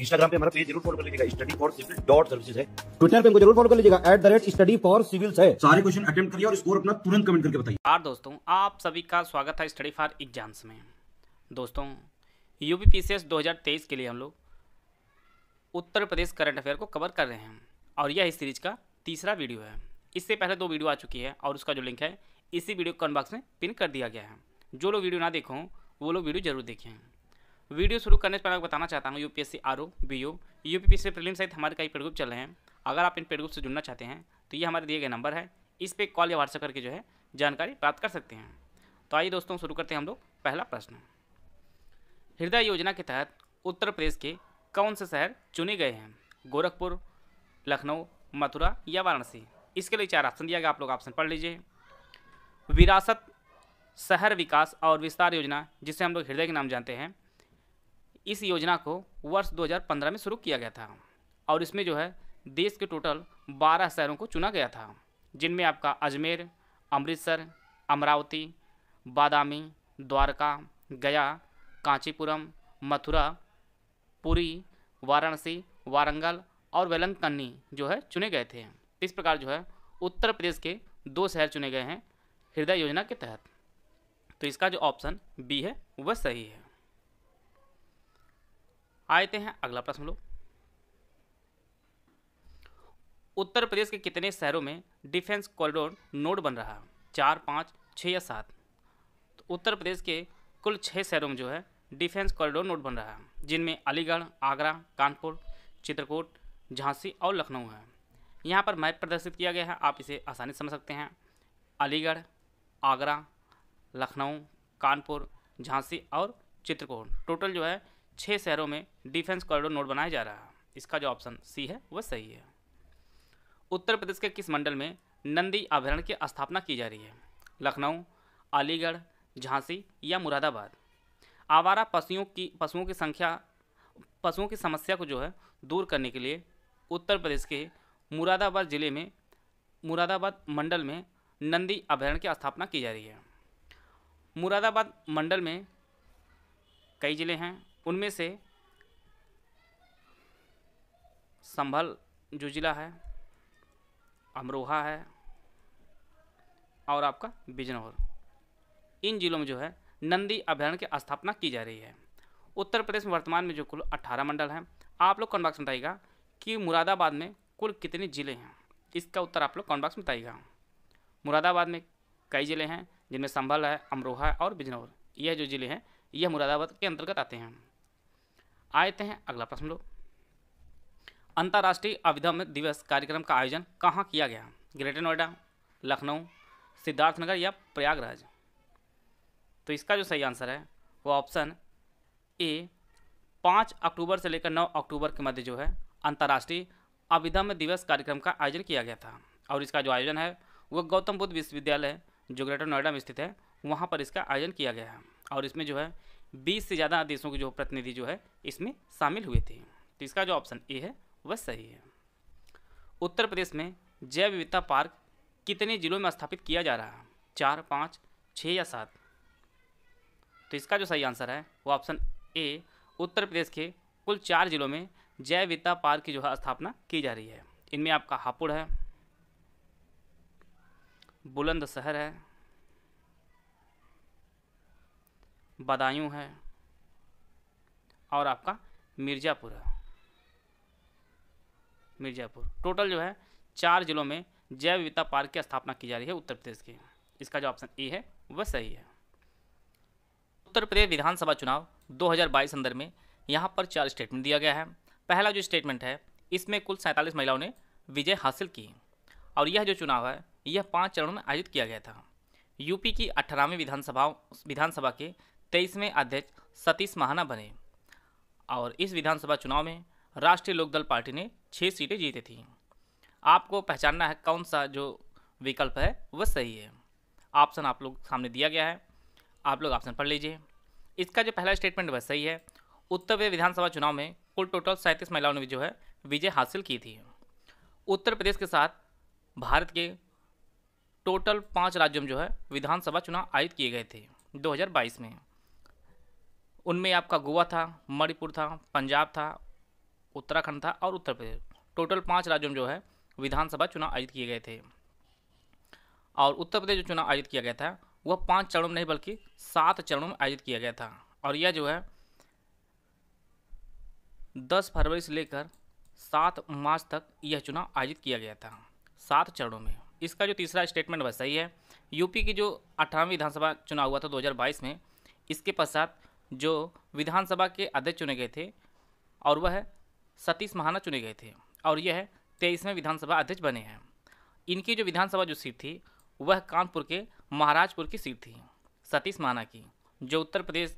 Instagram पे हमारा page जरूर फॉलो कर लीजिएगा study for civil dot service है ट्विटर पे हमको जरूर फॉलो कर लीजिएगा at the rate study for civil है सारे क्वेश्चन अटेम्प्ट करिए और स्कोर अपना तुरंत कमेंट करके बताइए और दोस्तों आप सभी का स्वागत है स्टडी फॉर एग्जाम्स में दोस्तों यू पी के लिए हम लोग उत्तर प्रदेश करंट अफेयर को कवर कर रहे हैं और यह इस सीरीज का तीसरा वीडियो है इससे पहले दो वीडियो आ चुकी है और उसका जो लिंक है इसी वीडियो कॉन बॉक्स में पिन कर दिया गया है जो लोग वीडियो ना देखो वो लोग वीडियो जरूर देखें वीडियो शुरू करने से पहले बताना चाहता हूँ U P S C R O B O U P P C prelim सहित हमारे कई पेड ग्रुप चल रहे हैं अगर आप इन पेड ग्रुप से जुड़ना चाहते हैं तो ये हमारे दिए गए नंबर है इस पर कॉल या व्हाट्सएप करके जो है जानकारी प्राप्त कर सकते हैं तो आइए दोस्तों शुरू करते हैं हम लोग पहला प्रश्न हृदय योजना के तहत उत्तर प्रदेश के कौन से शहर चुने गए हैं गोरखपुर लखनऊ मथुरा या वाराणसी इसके लिए चार ऑप्शन दिया गया आप लोग ऑप्शन पढ़ लीजिए विरासत शहर विकास और विस्तार योजना जिसे हम लोग हृदय के नाम जानते हैं इस योजना को वर्ष 2015 में शुरू किया गया था और इसमें जो है देश के टोटल 12 शहरों को चुना गया था जिनमें आपका अजमेर अमृतसर अमरावती बादामी द्वारका गया कांचीपुरम मथुरा पुरी वाराणसी वारंगल और वेलंगकन्नी जो है चुने गए थे इस प्रकार जो है उत्तर प्रदेश के दो शहर चुने गए हैं हृदय योजना के तहत तो इसका जो ऑप्शन बी है वह सही है आते हैं अगला प्रश्न लो उत्तर प्रदेश के कितने शहरों में डिफेंस कॉरिडोर नोड बन रहा है चार पाँच छः या सात तो उत्तर प्रदेश के कुल छः शहरों में जो है डिफेंस कॉरिडोर नोड बन रहा है जिनमें अलीगढ़ आगरा कानपुर चित्रकूट झांसी और लखनऊ है यहाँ पर मैप प्रदर्शित किया गया है आप इसे आसानी समझ सकते हैं अलीगढ़ आगरा लखनऊ कानपुर झांसी और चित्रकूट टोटल जो है छः शहरों में डिफेंस कॉरिडोर नोड बनाया जा रहा है इसका जो ऑप्शन सी है वह सही है उत्तर प्रदेश के किस मंडल में नंदी अभयारण्य की स्थापना की जा रही है लखनऊ अलीगढ़ झांसी या मुरादाबाद आवारा पशुओं की पशुओं की संख्या पशुओं की समस्या को जो है दूर करने के लिए उत्तर प्रदेश के मुरादाबाद ज़िले में मुरादाबाद मंडल में नंदी अभ्यारण्य की स्थापना की जा रही है मुरादाबाद मंडल में कई ज़िले हैं उनमें से संभल जो ज़िला है अमरोहा है और आपका बिजनौर इन जिलों में जो है नंदी अभ्यारण्य की स्थापना की जा रही है उत्तर प्रदेश में वर्तमान में जो कुल 18 मंडल हैं आप लोग कॉन्बाक्स बताइएगा कि मुरादाबाद में कुल कितने ज़िले हैं इसका उत्तर आप लोग कॉन्बाक्स बताइएगा मुरादाबाद में कई ज़िले हैं जिनमें संभल है अमरोहा और बिजनौर यह जो ज़िले हैं यह मुरादाबाद के अंतर्गत आते हैं आते हैं अगला प्रश्न लो अंतर्राष्ट्रीय अभिधम दिवस कार्यक्रम का आयोजन कहाँ किया गया ग्रेटर नोएडा लखनऊ सिद्धार्थनगर या प्रयागराज तो इसका जो सही आंसर है वो ऑप्शन ए पाँच अक्टूबर से लेकर नौ अक्टूबर के मध्य जो है अंतर्राष्ट्रीय अभिधम दिवस कार्यक्रम का आयोजन किया गया था और इसका जो आयोजन है वो गौतम बुद्ध विश्वविद्यालय जो ग्रेटर नोएडा में स्थित है वहाँ पर इसका आयोजन किया गया है और इसमें जो है बीस से ज़्यादा देशों के जो प्रतिनिधि जो है इसमें शामिल हुए थे तो इसका जो ऑप्शन ए है वह सही है उत्तर प्रदेश में जैव विविधता पार्क कितने जिलों में स्थापित किया जा रहा है चार पाँच छः या सात तो इसका जो सही आंसर है वो ऑप्शन ए उत्तर प्रदेश के कुल चार जिलों में जैव विद्या पार्क की जो है स्थापना की जा रही है इनमें आपका हापुड़ है बुलंदशहर है बदायूं है और आपका मिर्ज़ापुर है मिर्ज़ापुर टोटल जो है चार जिलों में जैव विविधता पार्क की स्थापना की जा रही है उत्तर प्रदेश की इसका जो ऑप्शन ए है वह सही है उत्तर प्रदेश विधानसभा चुनाव 2022 संदर्भ में यहाँ पर चार स्टेटमेंट दिया गया है पहला जो स्टेटमेंट है इसमें कुल सैंतालीस महिलाओं ने विजय हासिल की और यह जो चुनाव है यह पाँच चरणों में आयोजित किया गया था यूपी की अठारहवीं विधानसभा विधानसभा के तेईसवें अध्यक्ष सतीश महाना बने और इस विधानसभा चुनाव में राष्ट्रीय लोकदल पार्टी ने छः सीटें जीती थी आपको पहचानना है कौन सा जो विकल्प है वह सही है ऑप्शन आप लोग सामने दिया गया है आप लोग ऑप्शन पढ़ लीजिए इसका जो पहला स्टेटमेंट वह सही है उत्तर प्रदेश विधानसभा चुनाव में कुल टोटल सैंतीस महिलाओं ने जो है विजय हासिल की थी उत्तर प्रदेश के साथ भारत के टोटल पाँच राज्यों में जो है विधानसभा चुनाव आयोजित किए गए थे 2022 में उनमें आपका गोवा था मणिपुर था पंजाब था उत्तराखंड था और उत्तर प्रदेश टोटल पाँच राज्यों में जो है विधानसभा चुनाव आयोजित किए गए थे और उत्तर प्रदेश जो चुनाव आयोजित किया गया था वह पाँच चरणों में नहीं बल्कि सात चरणों में आयोजित किया गया था और यह जो है दस फरवरी से लेकर सात मार्च तक यह चुनाव आयोजित किया गया था सात चरणों में इसका जो तीसरा स्टेटमेंट वैसा ही है यूपी की जो अठारहवीं विधानसभा चुनाव हुआ था 2022 में इसके पश्चात जो विधानसभा के अध्यक्ष चुने गए थे और वह सतीश महाना चुने गए थे और यह तेईसवें विधानसभा अध्यक्ष बने हैं इनकी जो विधानसभा जो सीट थी वह कानपुर के महाराजपुर की सीट थी सतीश महाना की जो उत्तर प्रदेश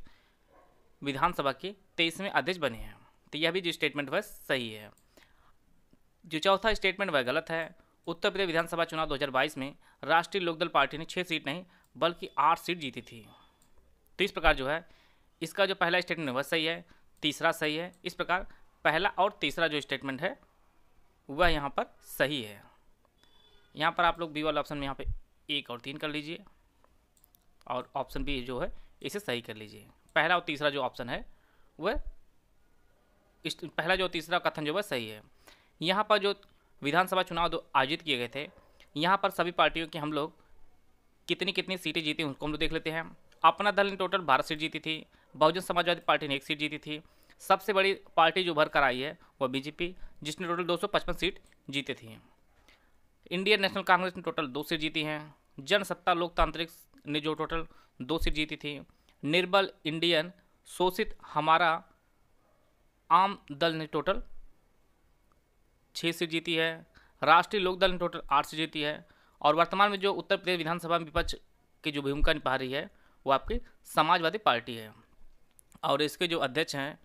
विधानसभा के तेईसवें अध्यक्ष बने हैं तो यह भी जो स्टेटमेंट वह सही है जो चौथा स्टेटमेंट वह गलत है उत्तर प्रदेश विधानसभा चुनाव 2022 में राष्ट्रीय लोकदल पार्टी ने छः सीट नहीं बल्कि आठ सीट जीती थी तो इस प्रकार जो है इसका जो पहला स्टेटमेंट वह सही है तीसरा सही है इस प्रकार पहला और तीसरा जो स्टेटमेंट है वह यहाँ पर सही है यहाँ पर आप लोग बी वाला ऑप्शन में यहाँ पे एक और तीन कर लीजिए और ऑप्शन बी जो है इसे सही कर लीजिए पहला और तीसरा जो ऑप्शन है वह पहला जो तीसरा कथन जो वह सही है यहाँ पर जो विधानसभा चुनाव दो आयोजित किए गए थे यहाँ पर सभी पार्टियों के हम लोग कितनी कितनी सीटें जीती उनको हम लोग देख लेते हैं अपना दल ने टोटल बारह सीट जीती थी बहुजन समाजवादी पार्टी ने एक सीट जीती थी सबसे बड़ी पार्टी जो उभर कर आई है वह बीजेपी जिसने टोटल 255 सीट जीती थी इंडियन नेशनल कांग्रेस ने टोटल दो सीट जीती हैं जनसत्ता लोकतांत्रिक ने जो टोटल दो सीट जीती थी निर्बल इंडियन शोषित हमारा आम दल ने टोटल छः सीट जीती है राष्ट्रीय लोकदल ने टोटल आठ सीट जीती है और वर्तमान में जो उत्तर प्रदेश विधानसभा में विपक्ष की जो भूमिका निभा रही है वो आपकी समाजवादी पार्टी है और इसके जो अध्यक्ष हैं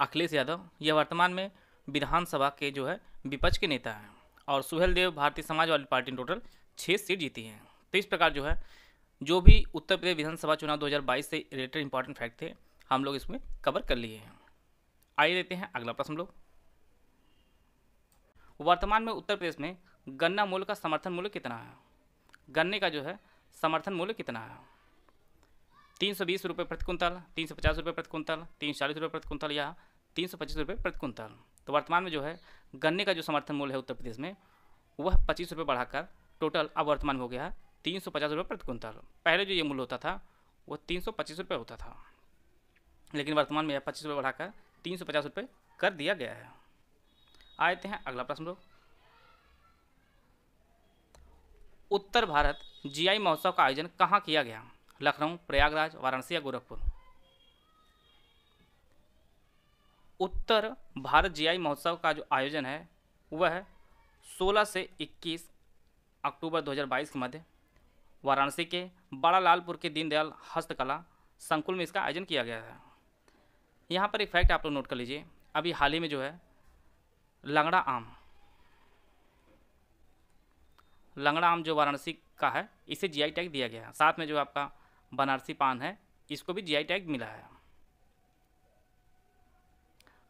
अखिलेश यादव यह वर्तमान में विधानसभा के जो है विपक्ष के नेता हैं और सुहेल देव भारतीय समाजवादी पार्टी ने टोटल छः सीट जीती हैं तो इस प्रकार जो है जो भी उत्तर प्रदेश विधानसभा चुनाव 2022 से रिलेटेड इंपॉर्टेंट फैक्ट थे हम लोग इसमें कवर कर लिए हैं आइए देते हैं अगला प्रश्न लोग वर्तमान में उत्तर प्रदेश में गन्ना मूल्य का समर्थन मूल्य कितना है गन्ने का जो है समर्थन मूल्य कितना है तीन सौ बीस रुपये प्रति कुंतल तीन सौ पचास रुपये प्रति कुंतल तीन सौ चालीस रुपये प्रति कुंतल या तीन सौ पच्चीस रुपये प्रति कुंतल तो वर्तमान में जो है गन्ने का जो समर्थन मूल्य है उत्तर प्रदेश में वह पच्चीस रुपये बढ़ाकर टोटल अब वर्तमान में हो गया है तीन सौ पचास रुपये प्रति कुंतल पहले जो ये मूल्य होता था वो तीन सौ पच्चीस रुपये होता था लेकिन वर्तमान में यह पच्चीस रुपये बढ़ाकर तीन सौ पचास रुपये कर दिया गया है आते हैं अगला प्रश्न लोग उत्तर भारत जीआई महोत्सव का आयोजन कहाँ किया गया लखनऊ प्रयागराज वाराणसी या गोरखपुर उत्तर भारत जीआई महोत्सव का जो आयोजन है वह है 16 से 21 अक्टूबर 2022 के मध्य वाराणसी के बड़ा लालपुर के दीनदयाल हस्तकला संकुल में इसका आयोजन किया गया है यहाँ पर एक फैक्ट आप लोग नोट कर लीजिए अभी हाल ही में जो है लंगड़ा आम लंगड़ा आम जो वाराणसी का है इसे जीआई टैग दिया गया है साथ में जो आपका बनारसी पान है इसको भी जीआई टैग मिला है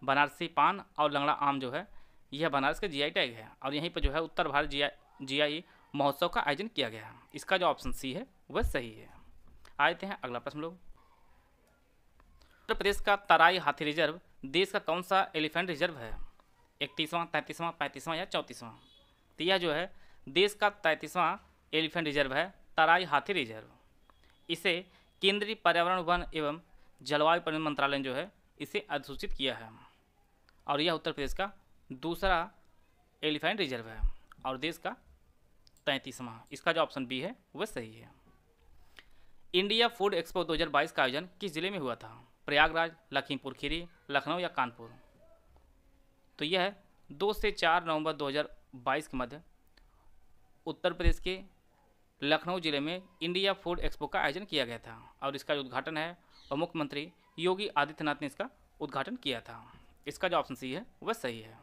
बनारसी पान और लंगड़ा आम जो है यह बनारस का जीआई टैग है और यहीं पर जो है उत्तर भारत जीआई आई महोत्सव का आयोजन किया गया है इसका जो ऑप्शन सी है वह सही है आए थे हैं अगला प्रश्न लोग उत्तर प्रदेश का तराई हाथी रिजर्व देश का कौन सा एलिफेंट रिजर्व है इकतीसवां तैंतीसवां पैंतीसवां या चौंतीसवां तो यह जो है देश का तैंतीसवां एलिफेंट रिजर्व है तराई हाथी रिजर्व इसे केंद्रीय पर्यावरण वन एवं जलवायु परिवहन मंत्रालय ने जो है इसे अधिसूचित किया है और यह उत्तर प्रदेश का दूसरा एलिफेंट रिजर्व है और देश का तैंतीसवां इसका जो ऑप्शन बी है वह सही है इंडिया फूड एक्सपो 2022 का आयोजन किस जिले में हुआ था प्रयागराज लखीमपुर खीरी लखनऊ या कानपुर तो यह है दो से चार नवंबर 2022 के मध्य उत्तर प्रदेश के लखनऊ ज़िले में इंडिया फूड एक्सपो का आयोजन किया गया था और इसका जो उद्घाटन है और मुख्यमंत्री योगी आदित्यनाथ ने इसका उद्घाटन किया था इसका जो ऑप्शन सी है वह सही है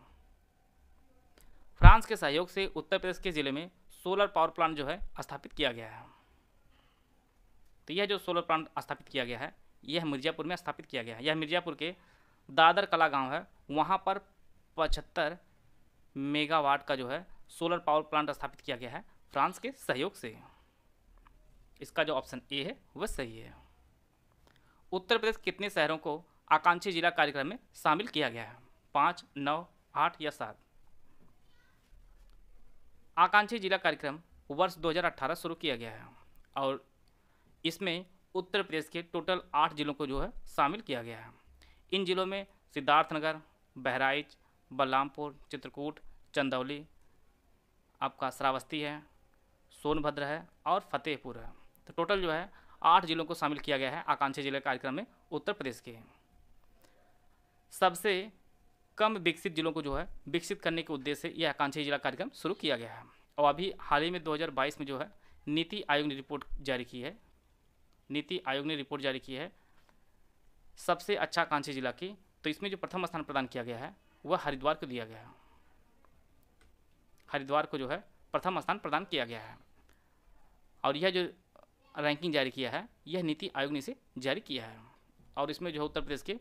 फ्रांस के सहयोग से उत्तर प्रदेश के ज़िले में सोलर पावर प्लांट जो है स्थापित किया गया है तो यह जो सोलर प्लांट स्थापित किया गया है यह मिर्ज़ापुर में स्थापित किया गया है यह मिर्ज़ापुर के दादर कला गांव है वहाँ पर पचहत्तर मेगावाट का जो है सोलर पावर प्लांट स्थापित किया गया है फ्रांस के सहयोग से इसका जो ऑप्शन ए है वह सही है उत्तर प्रदेश कितने शहरों को आकांक्षी जिला कार्यक्रम में शामिल किया गया है पाँच नौ आठ या सात आकांक्षी जिला कार्यक्रम वर्ष 2018 शुरू किया गया है और इसमें उत्तर प्रदेश के टोटल आठ जिलों को जो है शामिल किया गया है इन जिलों में सिद्धार्थनगर बहराइच बलरामपुर चित्रकूट चंदौली आपका श्रावस्ती है सोनभद्र है और फतेहपुर है तो टोटल जो है आठ जिलों को शामिल किया गया है आकांक्षी जिले कार्यक्रम में उत्तर प्रदेश के सबसे कम विकसित जिलों को जो है विकसित करने के उद्देश्य से यह आकांक्षी जिला कार्यक्रम शुरू किया गया है और अभी हाल ही में 2022 में जो है नीति आयोग ने रिपोर्ट जारी की है नीति आयोग ने रिपोर्ट जारी की है सबसे अच्छा आकांक्षी जिला की तो इसमें जो प्रथम स्थान प्रदान किया गया है वह हरिद्वार को दिया गया है हरिद्वार को जो है प्रथम स्थान प्रदान किया गया है और यह जो रैंकिंग जारी किया है यह नीति आयोग ने इसे जारी किया है और इसमें जो है उत्तर प्रदेश के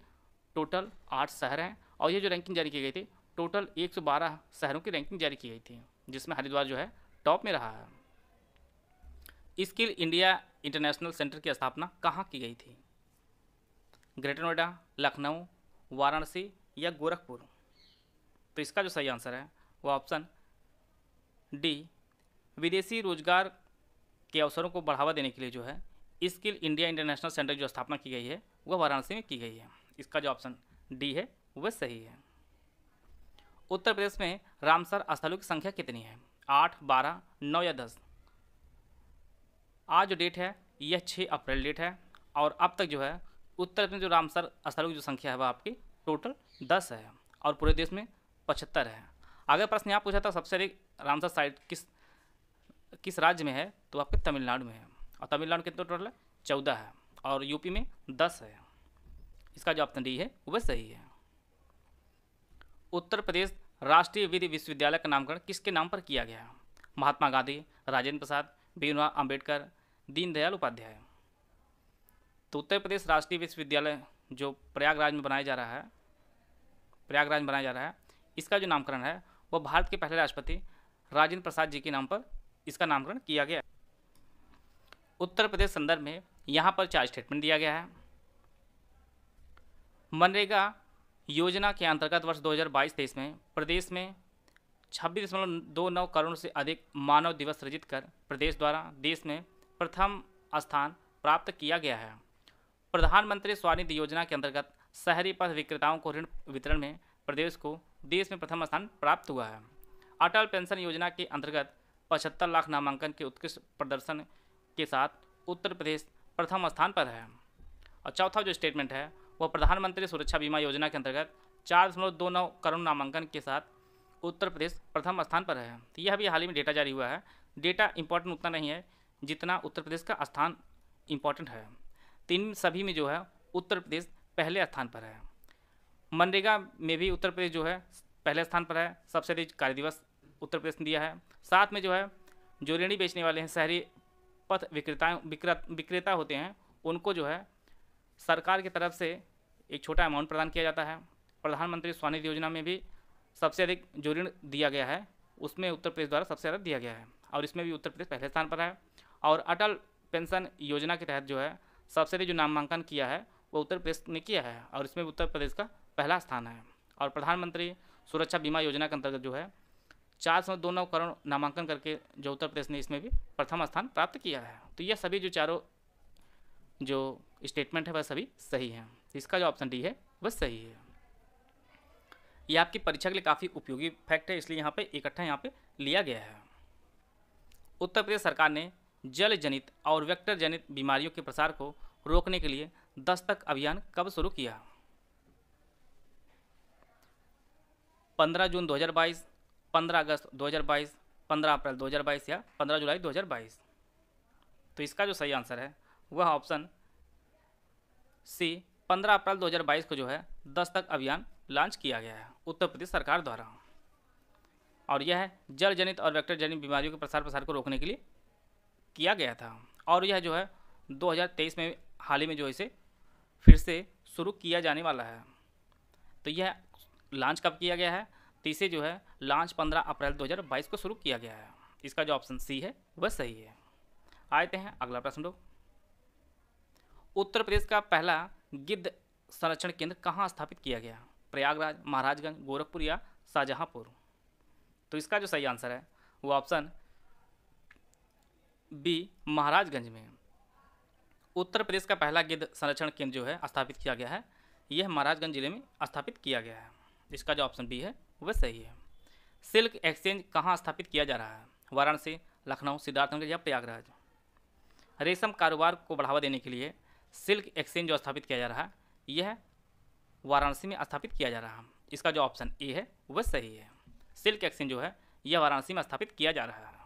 टोटल आठ शहर हैं और यह जो रैंकिंग जारी की गई थी टोटल 112 शहरों की रैंकिंग जारी की गई थी जिसमें हरिद्वार जो है टॉप में रहा है स्किल इंडिया इंटरनेशनल सेंटर की स्थापना कहाँ की गई थी ग्रेटर नोएडा लखनऊ वाराणसी या गोरखपुर तो इसका जो सही आंसर है वो ऑप्शन डी विदेशी रोजगार के अवसरों को बढ़ावा देने के लिए जो है स्किल इंडिया इंटरनेशनल सेंटर जो स्थापना की गई है वह वाराणसी में की गई है इसका जो ऑप्शन डी है वह सही है उत्तर प्रदेश में रामसर स्थलों की संख्या कितनी है आठ बारह नौ या दस आज जो डेट है यह छः अप्रैल डेट है और अब तक जो है उत्तर प्रदेश में जो रामसर स्थलों की जो संख्या है वह आपकी टोटल दस है और पूरे देश में पचहत्तर है अगर प्रश्न यहाँ पूछा था सबसे अधिक रामसर साइट किस किस राज्य में है तो आपके तमिलनाडु में है और तमिलनाडु कितना टोटल है चौदह है और यूपी में दस है इसका जो ऑप्शन डी है वह सही है उत्तर प्रदेश राष्ट्रीय विधि विश्वविद्यालय का नामकरण किसके नाम पर किया गया महात्मा गांधी राजेंद्र प्रसाद भीमराव अम्बेडकर दीनदयाल उपाध्याय तो उत्तर प्रदेश राष्ट्रीय विश्वविद्यालय जो प्रयागराज में बनाया जा रहा है प्रयागराज में बनाया जा रहा है इसका जो नामकरण है वह भारत के पहले राष्ट्रपति राजेंद्र प्रसाद जी के नाम पर इसका नामकरण किया गया उत्तर प्रदेश संदर्भ में यहाँ पर चार स्टेटमेंट दिया गया है मनरेगा योजना के अंतर्गत वर्ष 2022-23 में प्रदेश में छब्बीस दशमलव दो नौ करोड़ से अधिक मानव दिवस सृजित कर प्रदेश द्वारा देश में प्रथम स्थान प्राप्त किया गया है प्रधानमंत्री स्वानिधि योजना के अंतर्गत शहरी पथ विक्रेताओं को ऋण वितरण में प्रदेश को देश में प्रथम स्थान प्राप्त हुआ है अटल पेंशन योजना के अंतर्गत पचहत्तर लाख नामांकन के उत्कृष्ट प्रदर्शन के साथ उत्तर प्रदेश प्रथम स्थान पर है और चौथा जो स्टेटमेंट है वह प्रधानमंत्री सुरक्षा बीमा योजना के अंतर्गत चार दशमलव दो नौ करोड़ नामांकन के साथ उत्तर प्रदेश प्रथम स्थान पर है तो यह भी हाल ही में डेटा जारी हुआ है डेटा इंपॉर्टेंट उतना नहीं है जितना उत्तर प्रदेश का स्थान इम्पॉर्टेंट है तीन सभी में जो है उत्तर प्रदेश पहले स्थान पर है मनरेगा में भी उत्तर प्रदेश जो है पहले स्थान पर है सबसे अधिक कार्य दिवस उत्तर प्रदेश ने दिया है साथ में जो है जो ऋणी बेचने वाले हैं शहरी पथ विक्रेता विक्रेता होते हैं उनको जो है सरकार की तरफ से एक छोटा अमाउंट प्रदान किया जाता है प्रधानमंत्री स्वनिधि योजना में भी सबसे अधिक जो ऋण दिया गया है उसमें उत्तर प्रदेश द्वारा सबसे ज़्यादा दिया गया है और इसमें भी उत्तर प्रदेश पहले स्थान पर है और अटल पेंशन योजना के तहत जो है सबसे अधिक जो नामांकन किया है वो उत्तर प्रदेश ने किया है और इसमें उत्तर प्रदेश का पहला स्थान है और प्रधानमंत्री सुरक्षा बीमा योजना के अंतर्गत जो है चार सौ दो नौ करोड़ नामांकन करके जो उत्तर प्रदेश ने इसमें भी प्रथम स्थान प्राप्त किया है तो यह सभी जो चारों जो स्टेटमेंट है वह सभी सही है इसका जो ऑप्शन डी है वह सही है ये आपकी परीक्षा के लिए काफ़ी उपयोगी फैक्ट है इसलिए यहाँ पर इकट्ठा यहाँ पर लिया गया है उत्तर प्रदेश सरकार ने जल जनित और वेक्टर जनित बीमारियों के प्रसार को रोकने के लिए दस्तक अभियान कब शुरू किया 15 जून बाईस 15 अगस्त 2022 15 अप्रैल 2022 या 15 जुलाई 2022 तो इसका जो सही आंसर है वह ऑप्शन सी 15 अप्रैल 2022 को जो है 10 तक अभियान लॉन्च किया गया है उत्तर प्रदेश सरकार द्वारा और यह जल जनित और वेक्टर जनित बीमारियों के प्रसार प्रसार को रोकने के लिए किया गया था और यह जो है 2023 में हाल ही में जो इसे फिर से शुरू किया जाने वाला है तो यह लॉन्च कब किया गया है टीसे जो है लॉन्च 15 अप्रैल 2022 को शुरू किया गया है इसका जो ऑप्शन सी है वह सही है आते हैं अगला प्रश्न लोग उत्तर प्रदेश का पहला गिद्ध संरक्षण केंद्र कहाँ स्थापित किया गया प्रयागराज महाराजगंज गोरखपुर या शाहजहाँपुर तो इसका जो सही आंसर है वो ऑप्शन बी महाराजगंज में उत्तर प्रदेश का पहला गिद्ध संरक्षण केंद्र जो है स्थापित किया गया है यह महाराजगंज जिले में स्थापित किया गया है इसका जो ऑप्शन बी है वह सही है सिल्क एक्सचेंज कहाँ स्थापित किया जा रहा है वाराणसी लखनऊ सिद्धार्थनगर या प्रयागराज रेशम कारोबार को बढ़ावा देने के लिए सिल्क एक्सचेंज जो स्थापित किया जा रहा है यह वाराणसी में स्थापित किया जा रहा है इसका जो ऑप्शन ए है वह सही है सिल्क एक्सचेंज जो है यह वाराणसी में स्थापित किया जा रहा है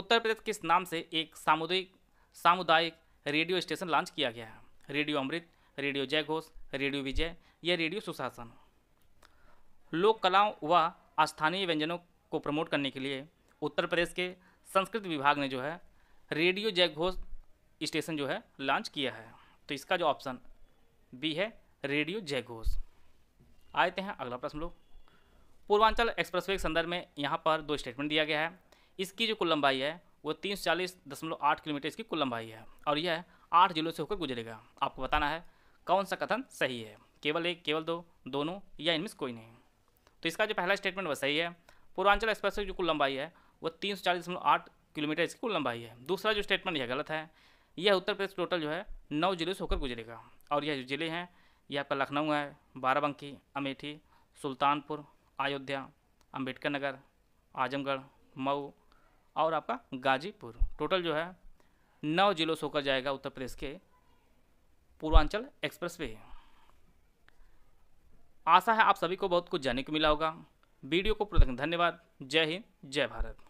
उत्तर प्रदेश किस नाम से एक सामुदायिक सामुदायिक रेडियो स्टेशन लॉन्च किया गया है radio Amrit radio Jai radio Vijay या रेडियो सुशासन लोक कलाओं व स्थानीय व्यंजनों को प्रमोट करने के लिए उत्तर प्रदेश के संस्कृत विभाग ने जो है रेडियो जय घोष स्टेशन जो है लॉन्च किया है तो इसका जो ऑप्शन बी है रेडियो जय घोष थे हैं अगला प्रश्न लोग पूर्वांचल एक्सप्रेसवे के संदर्भ में यहाँ पर दो स्टेटमेंट दिया गया है इसकी जो कुल लंबाई है वो तीन सौ चालीस दशमलव आठ किलोमीटर इसकी कुल लंबाई है और यह आठ जिलों से होकर गुजरेगा आपको बताना है कौन सा कथन सही है केवल एक केवल दो दोनों या इनमें से कोई नहीं तो इसका जो पहला स्टेटमेंट वह सही है पूर्वांचल एक्सप्रेस की जो कुल लंबाई है वो तीन सौ चालीस दशमलव आठ किलोमीटर इसकी कुल लंबाई है दूसरा जो स्टेटमेंट यह गलत है यह उत्तर प्रदेश टोटल जो है नौ जिले से होकर गुजरेगा और यह जो जिले हैं यह आपका लखनऊ है बाराबंकी अमेठी सुल्तानपुर अयोध्या अम्बेडकर नगर आजमगढ़ मऊ और आपका गाजीपुर टोटल जो है नौ जिलों से होकर जाएगा उत्तर प्रदेश के पूर्वांचल एक्सप्रेस वे आशा है आप सभी को बहुत कुछ जानने को मिला होगा वीडियो को पूरा धन्यवाद जय हिंद जय भारत